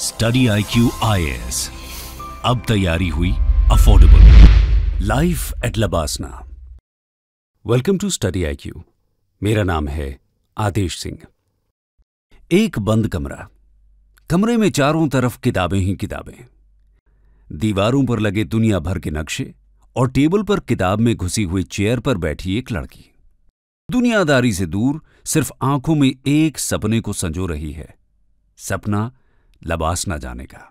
study I Q I S अब तैयारी हुई affordable life at LBSNAA welcome to study I Q मेरा नाम है आदेश सिंह एक बंद कमरा कमरे में चारों तरफ किताबें ही किताबें दीवारों पर लगे दुनिया भर के नक्शे और टेबल पर किताब में घुसी हुई चेयर पर बैठी एक लड़की दुनियादारी से दूर सिर्फ आंखों में एक सपने को संजो रही है सपना लबासना जाने का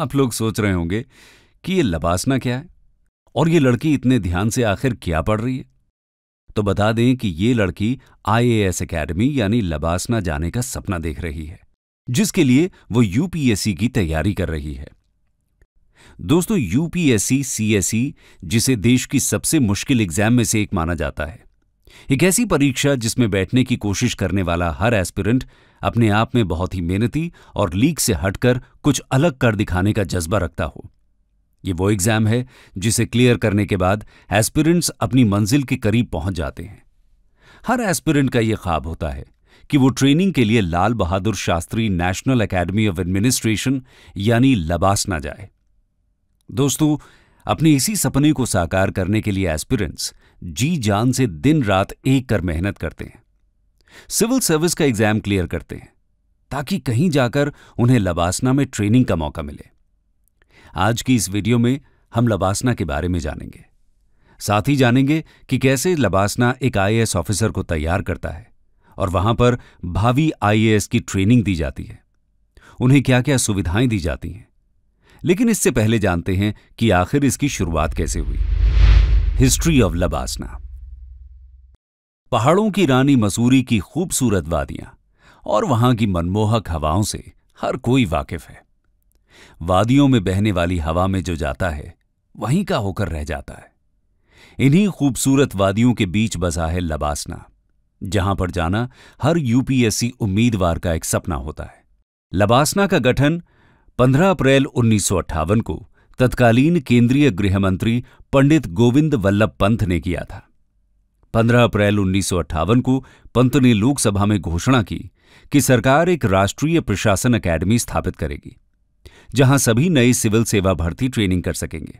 आप लोग सोच रहे होंगे कि ये लबासना क्या है और ये लड़की इतने ध्यान से आखिर क्या पढ़ रही है तो बता दें कि ये लड़की आईएएस एकेडमी यानी लबासना जाने का सपना देख रही है जिसके लिए वो यूपीएससी की तैयारी कर रही है दोस्तों यूपीएससी सीएसई e जिसे देश की सबसे मुश्किल एग्जाम में से एक माना जाता है एक ऐसी परीक्षा जिसमें बैठने की कोशिश करने वाला हर एस्पिरेंट अपने आप में बहुत ही मेहनती और लीक से हटकर कुछ अलग कर दिखाने का जज्बा रखता हो ये वो एग्जाम है जिसे क्लियर करने के बाद एस्पिरेंट्स अपनी मंजिल के करीब पहुंच जाते हैं हर एस्पिरेंट का यह ख्वाब होता है कि वो ट्रेनिंग के लिए Lal Bahadur Shastri national academy of administration यानी लबास ना जाए दोस्तों अपने इसी सपने को साकार करने के लिए एस्पिरेंट्स जी जान से दिन रात एक कर मेहनत करते हैं सिविल सर्विस का एग्जाम क्लियर करते हैं ताकि कहीं जाकर उन्हें लबासना में ट्रेनिंग का मौका मिले आज की इस वीडियो में हम लबासना के बारे में जानेंगे साथ ही जानेंगे कि कैसे लबासना एक आईएएस ऑफिसर को तैयार करता है और वहां पर भावी आईएएस की ट्रेनिंग दी जाती है उन्हें क्या क्या सुविधाएं दी जाती हैं लेकिन इससे पहले जानते हैं कि आखिर इसकी शुरुआत कैसे हुई हिस्ट्री ऑफ लबासना पहाड़ों की रानी मसूरी की खूबसूरत वादियां और वहां की मनमोहक हवाओं से हर कोई वाकिफ है वादियों में बहने वाली हवा में जो जाता है वहीं का होकर रह जाता है इन्हीं खूबसूरत वादियों के बीच बसा है लबासना जहां पर जाना हर यूपीएससी उम्मीदवार का एक सपना होता है लबासना का गठन 15 अप्रैल उन्नीस को तत्कालीन केंद्रीय गृहमंत्री पंडित गोविंद वल्लभ पंत ने किया था 15 अप्रैल उन्नीस को पंत ने लोकसभा में घोषणा की कि सरकार एक राष्ट्रीय प्रशासन अकेडमी स्थापित करेगी जहां सभी नए सिविल सेवा भर्ती ट्रेनिंग कर सकेंगे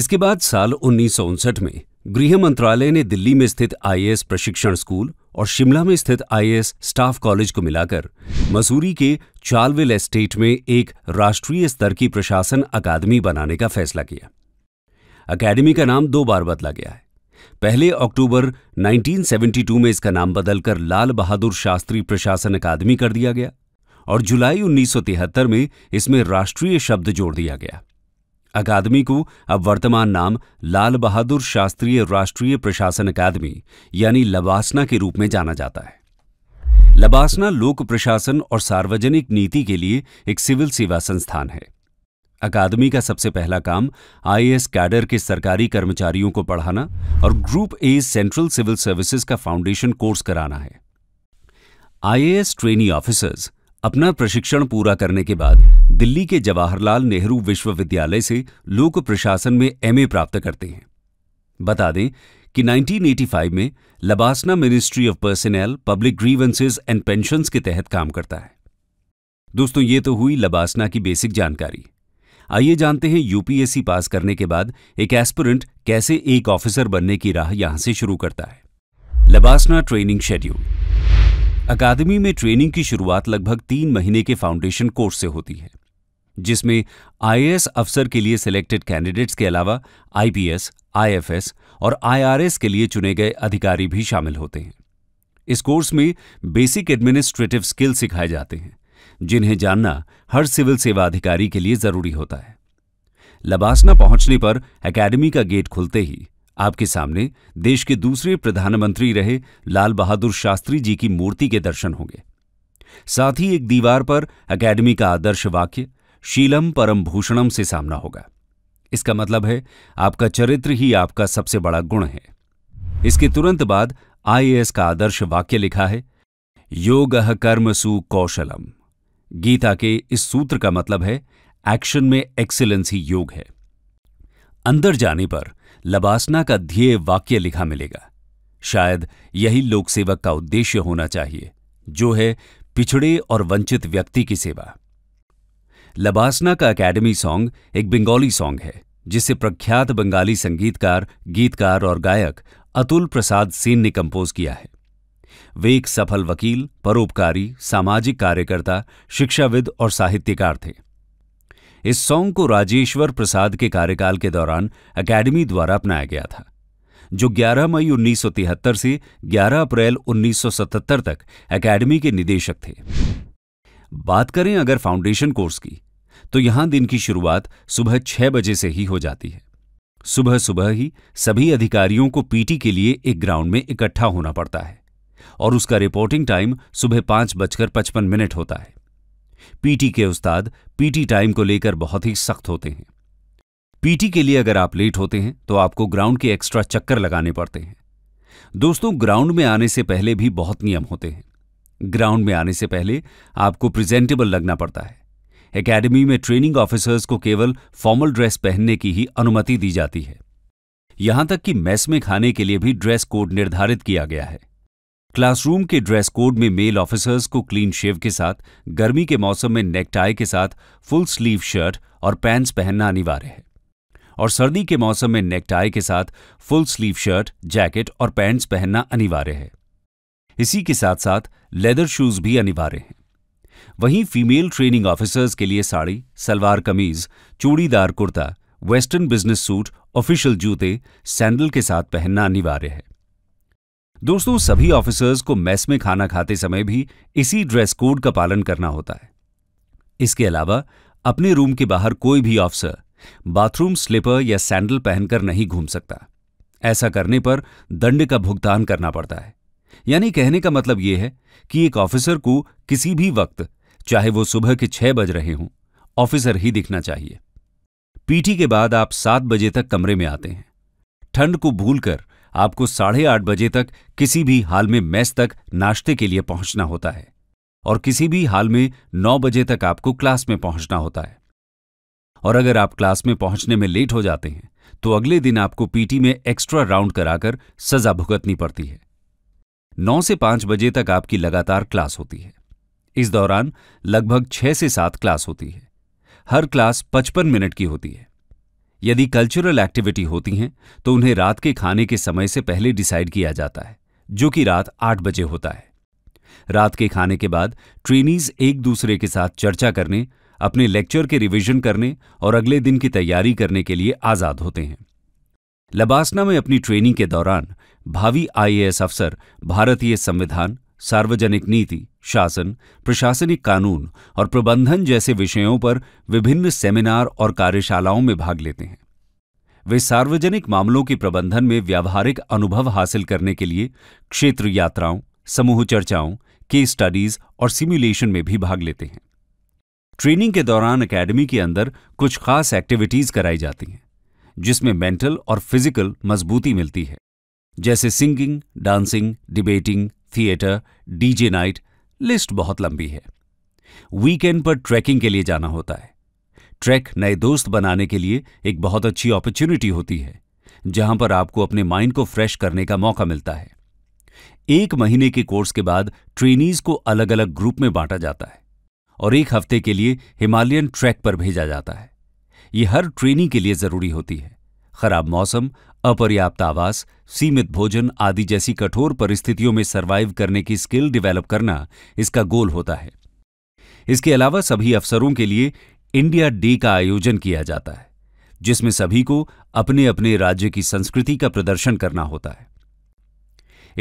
इसके बाद साल उन्नीस में गृह मंत्रालय ने दिल्ली में स्थित आईएएस प्रशिक्षण स्कूल और शिमला में स्थित आईएएस स्टाफ कॉलेज को मिलाकर मसूरी के चालविल एस्टेट में एक राष्ट्रीय स्तर की प्रशासन अकादमी बनाने का फैसला किया अकेडमी का नाम दो बार बदला गया है पहले अक्टूबर 1972 में इसका नाम बदलकर लाल बहादुर शास्त्री प्रशासन अकादमी कर दिया गया और जुलाई 1973 में इसमें राष्ट्रीय शब्द जोड़ दिया गया अकादमी को अब वर्तमान नाम लाल बहादुर शास्त्रीय राष्ट्रीय प्रशासन अकादमी यानी लबासना के रूप में जाना जाता है लबासना लोक प्रशासन और सार्वजनिक नीति के लिए एक सिविल सेवा संस्थान है अकादमी का सबसे पहला काम आईएएस कैडर के सरकारी कर्मचारियों को पढ़ाना और group A central civil services का फाउंडेशन कोर्स कराना है आईएएस ट्रेनी ऑफिसर्स अपना प्रशिक्षण पूरा करने के बाद दिल्ली के जवाहरलाल नेहरू विश्वविद्यालय से लोक प्रशासन में एमए प्राप्त करते हैं बता दें कि 1985 में LBSNAA ministry of personnel public grievances and pension के तहत काम करता है दोस्तों ये तो हुई लबासना की बेसिक जानकारी आइए जानते हैं यूपीएससी पास करने के बाद एक एस्पिरेंट कैसे एक ऑफिसर बनने की राह यहां से शुरू करता है लबासना ट्रेनिंग शेड्यूल अकादमी में ट्रेनिंग की शुरुआत लगभग तीन महीने के फाउंडेशन कोर्स से होती है जिसमें आईएएस अफसर के लिए सिलेक्टेड कैंडिडेट्स के अलावा आईपीएस, आईएफएस और आईआरएस के लिए चुने गए अधिकारी भी शामिल होते हैं इस कोर्स में बेसिक एडमिनिस्ट्रेटिव स्किल सिखाए जाते हैं जिन्हें जानना हर सिविल सेवा अधिकारी के लिए जरूरी होता है लबासना पहुंचने पर एकेडमी का गेट खुलते ही आपके सामने देश के दूसरे प्रधानमंत्री रहे लाल बहादुर शास्त्री जी की मूर्ति के दर्शन होंगे साथ ही एक दीवार पर एकेडमी का आदर्श वाक्य शीलम परम भूषणम से सामना होगा इसका मतलब है आपका चरित्र ही आपका सबसे बड़ा गुण है इसके तुरंत बाद आईएएस का आदर्श वाक्य लिखा है योग सु कौशलम गीता के इस सूत्र का मतलब है एक्शन में एक्सेलेंस ही योग है अंदर जाने पर लबासना का ध्येय वाक्य लिखा मिलेगा शायद यही लोक सेवक का उद्देश्य होना चाहिए जो है पिछड़े और वंचित व्यक्ति की सेवा लबासना का एकेडमी सॉन्ग एक बंगाली सॉन्ग है जिसे प्रख्यात बंगाली संगीतकार गीतकार और गायक अतुल प्रसाद सेन ने कंपोज किया है वे एक सफल वकील परोपकारी सामाजिक कार्यकर्ता शिक्षाविद और साहित्यकार थे इस सॉन्ग को राजेश्वर प्रसाद के कार्यकाल के दौरान अकेडमी द्वारा अपनाया गया था जो 11 मई 1973 से 11 अप्रैल 1977 तक एकेडमी के निदेशक थे बात करें अगर फाउंडेशन कोर्स की तो यहां दिन की शुरुआत सुबह छह बजे से ही हो जाती है सुबह सुबह ही सभी अधिकारियों को पीटी के लिए एक ग्राउंड में इकट्ठा होना पड़ता है और उसका रिपोर्टिंग टाइम सुबह पांच बजकर पचपन मिनट होता है पीटी के उस्ताद पीटी टाइम को लेकर बहुत ही सख्त होते हैं पीटी के लिए अगर आप लेट होते हैं तो आपको ग्राउंड के एक्स्ट्रा चक्कर लगाने पड़ते हैं दोस्तों ग्राउंड में आने से पहले भी बहुत नियम होते हैं ग्राउंड में आने से पहले आपको प्रेजेंटेबल लगना पड़ता है एकेडमी में ट्रेनिंग ऑफिसर्स को केवल फॉर्मल ड्रेस पहनने की ही अनुमति दी जाती है यहां तक कि मेस में खाने के लिए भी ड्रेस कोड निर्धारित किया गया है क्लासरूम के ड्रेस कोड में मेल ऑफिसर्स को क्लीन शेव के साथ गर्मी के मौसम में नेकटाई के साथ फुल स्लीव शर्ट और पैंट्स पहनना अनिवार्य है और सर्दी के मौसम में नेकटाई के साथ फुल स्लीव शर्ट जैकेट और पैंट्स पहनना अनिवार्य है इसी के साथ साथ लेदर शूज भी अनिवार्य हैं वहीं फीमेल ट्रेनिंग ऑफिसर्स के लिए sari salwar kameez churidar kurta western business suit official जूते सैंडल के साथ पहनना अनिवार्य है दोस्तों सभी ऑफिसर्स को मेस में खाना खाते समय भी इसी ड्रेस कोड का पालन करना होता है इसके अलावा अपने रूम के बाहर कोई भी ऑफिसर बाथरूम स्लीपर या सैंडल पहनकर नहीं घूम सकता ऐसा करने पर दंड का भुगतान करना पड़ता है यानी कहने का मतलब यह है कि एक ऑफिसर को किसी भी वक्त चाहे वो सुबह के छह बज रहे हों ऑफिसर ही दिखना चाहिए पीटी के बाद आप सात बजे तक कमरे में आते हैं ठंड को भूलकर आपको साढ़े आठ बजे तक किसी भी हाल में मैस तक नाश्ते के लिए पहुंचना होता है और किसी भी हाल में नौ बजे तक आपको क्लास में पहुंचना होता है और अगर आप क्लास में पहुंचने में लेट हो जाते हैं तो अगले दिन आपको पीटी में एक्स्ट्रा राउंड कराकर सजा भुगतनी पड़ती है नौ से पांच बजे तक आपकी लगातार क्लास होती है इस दौरान लगभग छह से सात क्लास होती है हर क्लास पचपन मिनट की होती है यदि कल्चरल एक्टिविटी होती हैं तो उन्हें रात के खाने के समय से पहले डिसाइड किया जाता है जो कि रात आठ बजे होता है रात के खाने के बाद ट्रेनीज एक दूसरे के साथ चर्चा करने अपने लेक्चर के रिवीजन करने और अगले दिन की तैयारी करने के लिए आज़ाद होते हैं लबासना में अपनी ट्रेनिंग के दौरान भावी आईएएस अफसर भारतीय संविधान सार्वजनिक नीति शासन प्रशासनिक कानून और प्रबंधन जैसे विषयों पर विभिन्न सेमिनार और कार्यशालाओं में भाग लेते हैं वे सार्वजनिक मामलों के प्रबंधन में व्यावहारिक अनुभव हासिल करने के लिए क्षेत्र यात्राओं समूह चर्चाओं केस स्टडीज और सिमुलेशन में भी भाग लेते हैं ट्रेनिंग के दौरान एकेडमी के अंदर कुछ खास एक्टिविटीज कराई जाती हैं जिसमें मेंटल और फिजिकल मजबूती मिलती है जैसे singing dancing debating theatre DJ night list बहुत लंबी है वीकेंड पर ट्रैकिंग के लिए जाना होता है ट्रैक नए दोस्त बनाने के लिए एक बहुत अच्छी अपॉर्चुनिटी होती है जहां पर आपको अपने माइंड को फ्रेश करने का मौका मिलता है एक महीने के कोर्स के बाद ट्रेनीज को अलग अलग ग्रुप में बांटा जाता है और एक हफ्ते के लिए हिमालयन ट्रैक पर भेजा जाता है यह हर ट्रेनी के लिए जरूरी होती है खराब मौसम अपर्याप्त आवास सीमित भोजन आदि जैसी कठोर परिस्थितियों में सर्वाइव करने की स्किल डेवलप करना इसका गोल होता है इसके अलावा सभी अफसरों के लिए इंडिया डे का आयोजन किया जाता है जिसमें सभी को अपने अपने राज्य की संस्कृति का प्रदर्शन करना होता है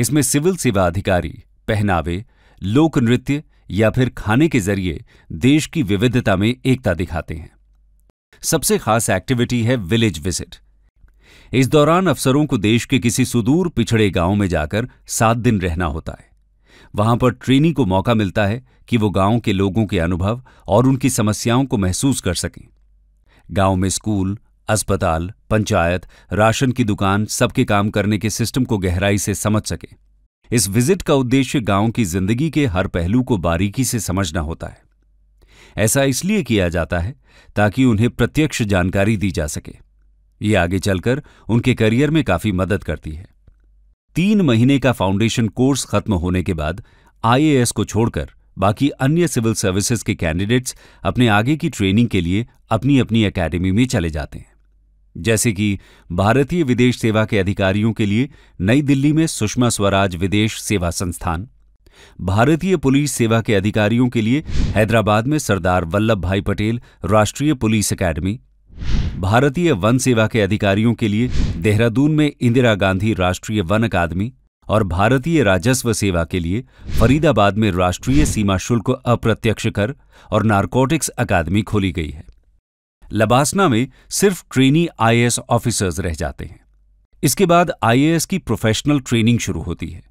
इसमें सिविल सेवा अधिकारी पहनावे लोक नृत्य या फिर खाने के जरिए देश की विविधता में एकता दिखाते हैं सबसे खास एक्टिविटी है विलेज विजिट इस दौरान अफसरों को देश के किसी सुदूर पिछड़े गांव में जाकर सात दिन रहना होता है वहां पर ट्रेनी को मौका मिलता है कि वो गांव के लोगों के अनुभव और उनकी समस्याओं को महसूस कर सकें गांव में स्कूल अस्पताल पंचायत राशन की दुकान सबके काम करने के सिस्टम को गहराई से समझ सकें इस विजिट का उद्देश्य गांव की जिंदगी के हर पहलू को बारीकी से समझना होता है ऐसा इसलिए किया जाता है ताकि उन्हें प्रत्यक्ष जानकारी दी जा सके ये आगे चलकर उनके करियर में काफी मदद करती है तीन महीने का फाउंडेशन कोर्स खत्म होने के बाद आईएएस को छोड़कर बाकी अन्य सिविल सर्विसेज के कैंडिडेट्स अपने आगे की ट्रेनिंग के लिए अपनी अपनी एकेडमी में चले जाते हैं जैसे कि भारतीय विदेश सेवा के अधिकारियों के लिए नई दिल्ली में सुषमा स्वराज विदेश सेवा संस्थान भारतीय पुलिस सेवा के अधिकारियों के लिए हैदराबाद में सरदार वल्लभ भाई पटेल राष्ट्रीय पुलिस अकेडमी भारतीय वन सेवा के अधिकारियों के लिए देहरादून में इंदिरा गांधी राष्ट्रीय वन अकादमी और भारतीय राजस्व सेवा के लिए फरीदाबाद में राष्ट्रीय सीमा शुल्क अप्रत्यक्ष कर और नारकोटिक्स अकादमी खोली गई है लबासना में सिर्फ ट्रेनी आईएएस ऑफिसर्स रह जाते हैं इसके बाद आईएएस की प्रोफेशनल ट्रेनिंग शुरू होती है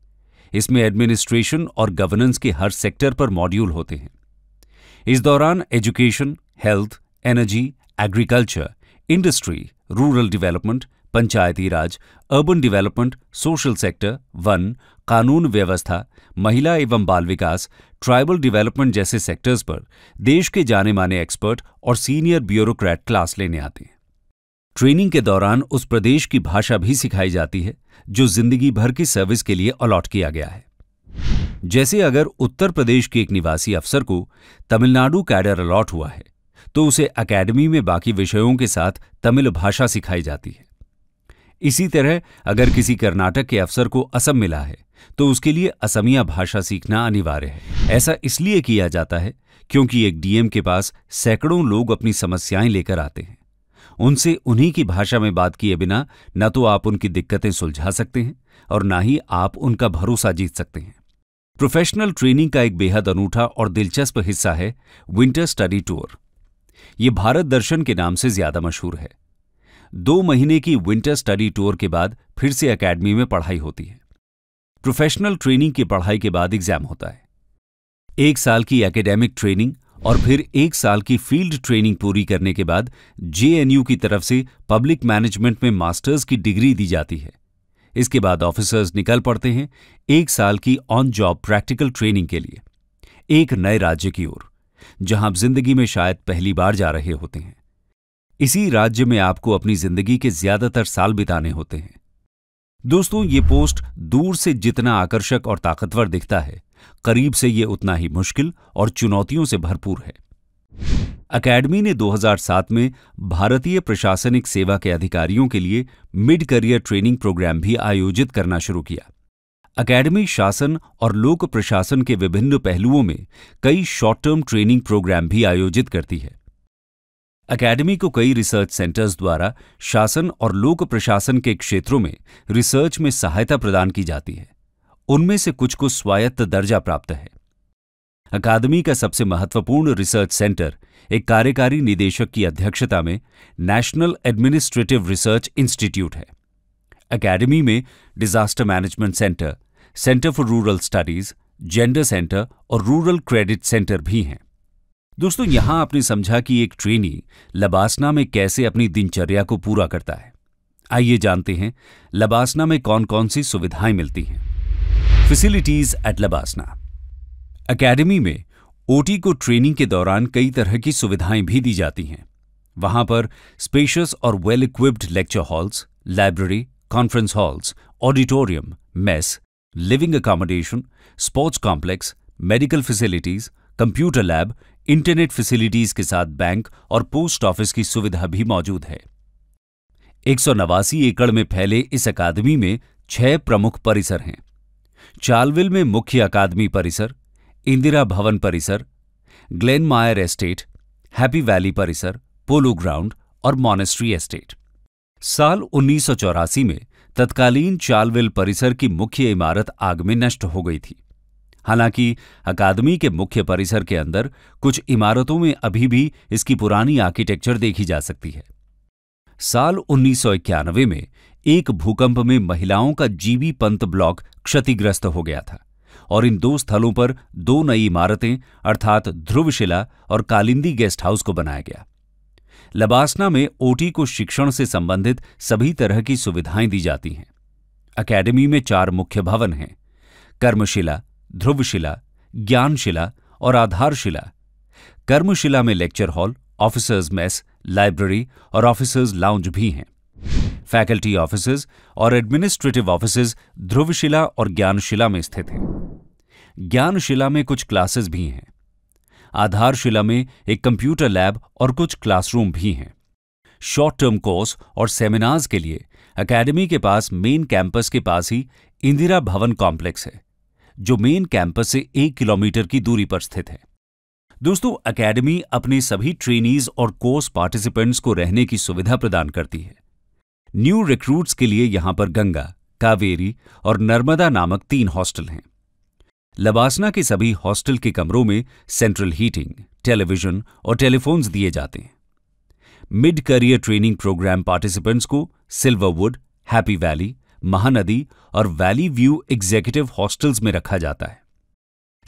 इसमें एडमिनिस्ट्रेशन और गवर्नेंस के हर सेक्टर पर मॉड्यूल होते हैं इस दौरान education health energy agriculture industry rural development Panchayati Raj urban development social sector वन कानून व्यवस्था महिला एवं बाल विकास ट्राइबल डेवलपमेंट जैसे सेक्टर्स पर देश के जाने माने एक्सपर्ट और सीनियर ब्यूरोक्रेट क्लास लेने आते हैं ट्रेनिंग के दौरान उस प्रदेश की भाषा भी सिखाई जाती है जो जिंदगी भर की सर्विस के लिए अलॉट किया गया है जैसे अगर उत्तर प्रदेश के एक निवासी अफसर को तमिलनाडु कैडर अलॉट हुआ है तो उसे अकेडमी में बाकी विषयों के साथ तमिल भाषा सिखाई जाती है इसी तरह अगर किसी कर्नाटक के अफसर को असम मिला है तो उसके लिए असमिया भाषा सीखना अनिवार्य है ऐसा इसलिए किया जाता है क्योंकि एक डीएम के पास सैकड़ों लोग अपनी समस्याएं लेकर आते हैं उनसे उन्हीं की भाषा में बात किए बिना न तो आप उनकी दिक्कतें सुलझा सकते हैं और ना ही आप उनका भरोसा जीत सकते हैं प्रोफेशनल ट्रेनिंग का एक बेहद अनूठा और दिलचस्प हिस्सा है विंटर स्टडी टूर ये भारत दर्शन के नाम से ज्यादा मशहूर है दो महीने की विंटर स्टडी टूर के बाद फिर से एकेडमी में पढ़ाई होती है प्रोफेशनल ट्रेनिंग की पढ़ाई के बाद एग्जाम होता है एक साल की एकेडमिक ट्रेनिंग और फिर एक साल की फील्ड ट्रेनिंग पूरी करने के बाद जेएनयू की तरफ से पब्लिक मैनेजमेंट में मास्टर्स की डिग्री दी जाती है इसके बाद ऑफिसर्स निकल पड़ते हैं एक साल की ऑन जॉब प्रैक्टिकल ट्रेनिंग के लिए एक नए राज्य की ओर जहां आप जिंदगी में शायद पहली बार जा रहे होते हैं इसी राज्य में आपको अपनी जिंदगी के ज्यादातर साल बिताने होते हैं दोस्तों ये पोस्ट दूर से जितना आकर्षक और ताकतवर दिखता है करीब से ये उतना ही मुश्किल और चुनौतियों से भरपूर है अकेडमी ने 2007 में भारतीय प्रशासनिक सेवा के अधिकारियों के लिए मिड करियर ट्रेनिंग प्रोग्राम भी आयोजित करना शुरू किया अकेडमी शासन और लोक प्रशासन के विभिन्न पहलुओं में कई शॉर्ट टर्म ट्रेनिंग प्रोग्राम भी आयोजित करती है अकेडमी को कई रिसर्च सेंटर्स द्वारा शासन और लोक प्रशासन के क्षेत्रों में रिसर्च में सहायता प्रदान की जाती है उनमें से कुछ को स्वायत्त दर्जा प्राप्त है अकादमी का सबसे महत्वपूर्ण रिसर्च सेंटर एक कार्यकारी निदेशक की अध्यक्षता में नेशनल एडमिनिस्ट्रेटिव रिसर्च इंस्टीट्यूट है अकेडमी में disaster management centre centre for rural studies gender centre और रूरल क्रेडिट सेंटर भी हैं दोस्तों यहां आपने समझा कि एक ट्रेनी लबासना में कैसे अपनी दिनचर्या को पूरा करता है आइए जानते हैं लबासना में कौन कौन सी सुविधाएं मिलती हैं फैसिलिटीज एट लबासना एकेडमी में ओटी को ट्रेनिंग के दौरान कई तरह की सुविधाएं भी दी जाती हैं वहां पर स्पेशियस और well equipped lecture halls library conference halls auditorium mess living accommodation, sports complex, medical facilities computer lab internet facilities के साथ बैंक और पोस्ट ऑफिस की सुविधा भी मौजूद है एक एकड़ में फैले इस अकादमी में छह प्रमुख परिसर हैं चालविल में मुख्य अकादमी परिसर इंदिरा भवन परिसर ग्लेन मायर एस्टेट हैप्पी वैली परिसर पोलो ग्राउंड और मॉनेस्ट्री एस्टेट साल उन्नीस में तत्कालीन चालविल परिसर की मुख्य इमारत आग में नष्ट हो गई थी हालांकि अकादमी के मुख्य परिसर के अंदर कुछ इमारतों में अभी भी इसकी पुरानी आर्किटेक्चर देखी जा सकती है साल उन्नीस में एक भूकंप में महिलाओं का जीबी पंत ब्लॉक क्षतिग्रस्त हो गया था और इन दो स्थलों पर दो नई इमारतें अर्थात ध्रुवशिला और कालिंदी गेस्ट हाउस को बनाया गया लबासना में ओटी को शिक्षण से संबंधित सभी तरह की सुविधाएं दी जाती हैं अकेडमी में चार मुख्य भवन हैं कर्मशिला ध्रुवशिला ज्ञानशिला और आधारशिला कर्मशिला में lecture hall officers mess library और ऑफिसर्स लाउंज भी हैं फैकल्टी ऑफिसर्स और एडमिनिस्ट्रेटिव ऑफिसर्स ध्रुवशिला और ज्ञानशिला में स्थित हैं ज्ञानशिला में कुछ क्लासेस भी हैं आधारशिला में एक कंप्यूटर लैब और कुछ क्लासरूम भी हैं शॉर्ट टर्म कोर्स और सेमिनार्स के लिए एकेडमी के पास मेन कैंपस के पास ही इंदिरा भवन कॉम्प्लेक्स है जो मेन कैंपस से एक किलोमीटर की दूरी पर स्थित है दोस्तों एकेडमी अपने सभी ट्रेनीज और कोर्स पार्टिसिपेंट्स को रहने की सुविधा प्रदान करती है न्यू रिक्रूट्स के लिए यहां पर गंगा कावेरी और नर्मदा नामक तीन हॉस्टल हैं लबासना के सभी हॉस्टल के कमरों में सेंट्रल हीटिंग टेलीविजन और टेलीफोन्स दिए जाते हैं mid career training programme participants को सिल्वरवुड हैप्पी वैली महानदी और वैली व्यू एग्जीक्यूटिव हॉस्टल्स में रखा जाता है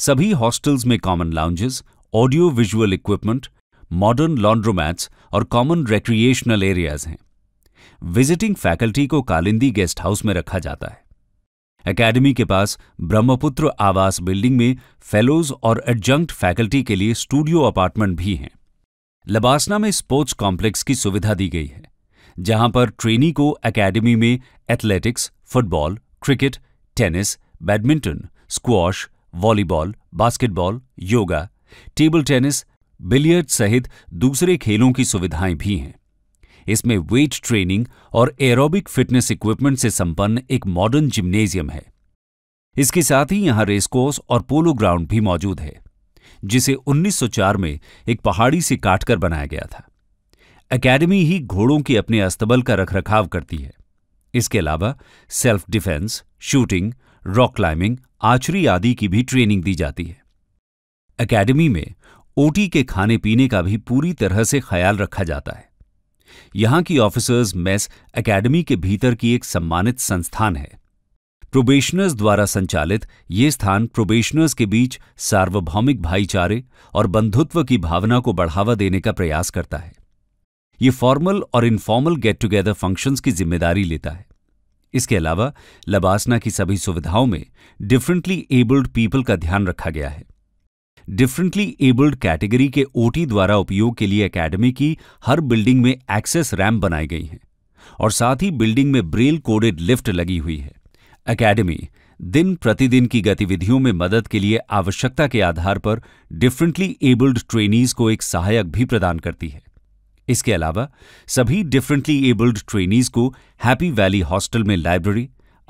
सभी हॉस्टल्स में common lounges audio visual equipment modern laundromats और कॉमन रेक्रिएशनल एरियाज हैं विजिटिंग फैकल्टी को कालिंदी गेस्ट हाउस में रखा जाता है एकेडमी के पास ब्रह्मपुत्र आवास बिल्डिंग में फेलोज और एडजंक्ट फैकल्टी के लिए स्टूडियो अपार्टमेंट भी हैं लबासना में स्पोर्ट्स कॉम्प्लेक्स की सुविधा दी गई है जहां पर ट्रेनी को एकेडमी में athletics football cricket tennis badminton squash volleyball basketball yoga table tennis billiard सहित दूसरे खेलों की सुविधाएं भी हैं इसमें वेट ट्रेनिंग और एरोबिक फिटनेस इक्विपमेंट से संपन्न एक मॉडर्न जिम्नेजियम है इसके साथ ही यहां रेसकोर्स और पोलो ग्राउंड भी मौजूद है जिसे 1904 में एक पहाड़ी से काटकर बनाया गया था एकेडमी ही घोड़ों के अपने अस्तबल का रखरखाव करती है इसके अलावा self defence shooting rock climbing archery आदि की भी ट्रेनिंग दी जाती है एकेडमी में ओटी के खाने पीने का भी पूरी तरह से ख्याल रखा जाता है यहां की ऑफिसर्स मेस एकेडमी के भीतर की एक सम्मानित संस्थान है प्रोबेशनर्स द्वारा संचालित ये स्थान प्रोबेशनर्स के बीच सार्वभौमिक भाईचारे और बंधुत्व की भावना को बढ़ावा देने का प्रयास करता है ये फॉर्मल और इनफॉर्मल गेट टुगेदर फंक्शंस की जिम्मेदारी लेता है इसके अलावा लबासना की सभी सुविधाओं में डिफरेंटली एबल्ड पीपल का ध्यान रखा गया है डिफरेंटली एबल्ड कैटेगरी के ओटी द्वारा उपयोग के लिए एकेडमी की हर बिल्डिंग में एक्सेस रैम्प बनाई गई हैं और साथ ही बिल्डिंग में ब्रेल कोडेड लिफ्ट लगी हुई है एकेडमी दिन प्रतिदिन की गतिविधियों में मदद के लिए आवश्यकता के आधार पर डिफरेंटली एबल्ड ट्रेनीज को एक सहायक भी प्रदान करती है इसके अलावा सभी डिफरेंटली एबल्ड ट्रेनीज को हैप्पी वैली हॉस्टल में लाइब्रेरी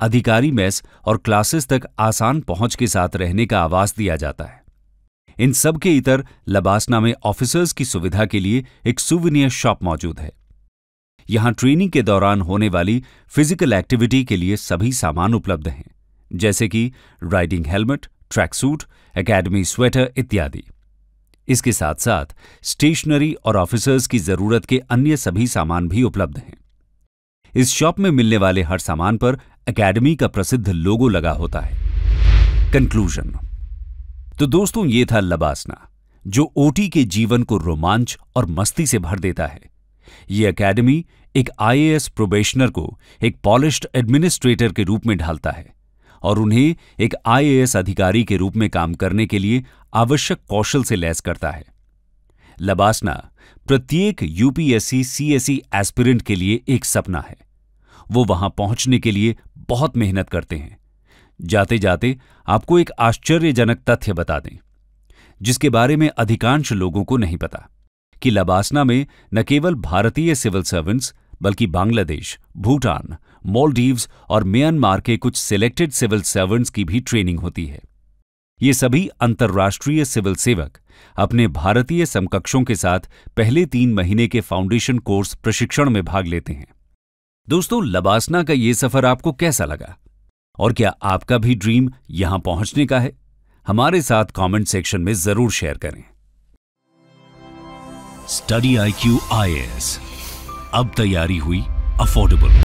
अधिकारी मेस और क्लासेस तक आसान पहुंच के साथ रहने का आवास दिया जाता है इन सब के इतर लबासना में ऑफिसर्स की सुविधा के लिए एक सुविनियर शॉप मौजूद है यहां ट्रेनिंग के दौरान होने वाली फिजिकल एक्टिविटी के लिए सभी सामान उपलब्ध हैं जैसे कि riding helmet track suit academy sweater इत्यादि इसके साथ साथ स्टेशनरी और ऑफिसर्स की जरूरत के अन्य सभी सामान भी उपलब्ध हैं इस शॉप में मिलने वाले हर सामान पर एकेडमी का प्रसिद्ध लोगो लगा होता है कंक्लूजन तो दोस्तों ये था लबासना जो ओटी के जीवन को रोमांच और मस्ती से भर देता है ये एकेडमी एक आईएएस प्रोबेशनर को एक पॉलिश्ड एडमिनिस्ट्रेटर के रूप में ढालता है और उन्हें एक आईएएस अधिकारी के रूप में काम करने के लिए आवश्यक कौशल से लैस करता है लबासना प्रत्येक यूपीएससी सीएससी एस्पिरेंट के लिए एक सपना है वो वहां पहुंचने के लिए बहुत मेहनत करते हैं जाते जाते आपको एक आश्चर्यजनक तथ्य बता दें जिसके बारे में अधिकांश लोगों को नहीं पता कि लबासना में न केवल भारतीय सिविल सर्वेंट्स बल्कि बांग्लादेश भूटान मॉलडीव्स और म्यांमार के कुछ सिलेक्टेड सिविल सर्वेंट्स की भी ट्रेनिंग होती है ये सभी अंतर्राष्ट्रीय सिविल सेवक अपने भारतीय समकक्षों के साथ पहले तीन महीने के फाउंडेशन कोर्स प्रशिक्षण में भाग लेते हैं दोस्तों लबासना का ये सफर आपको कैसा लगा और क्या आपका भी ड्रीम यहां पहुंचने का है हमारे साथ कमेंट सेक्शन में जरूर शेयर करें स्टडी आई क्यू आई अब तैयारी हुई अफोर्डेबल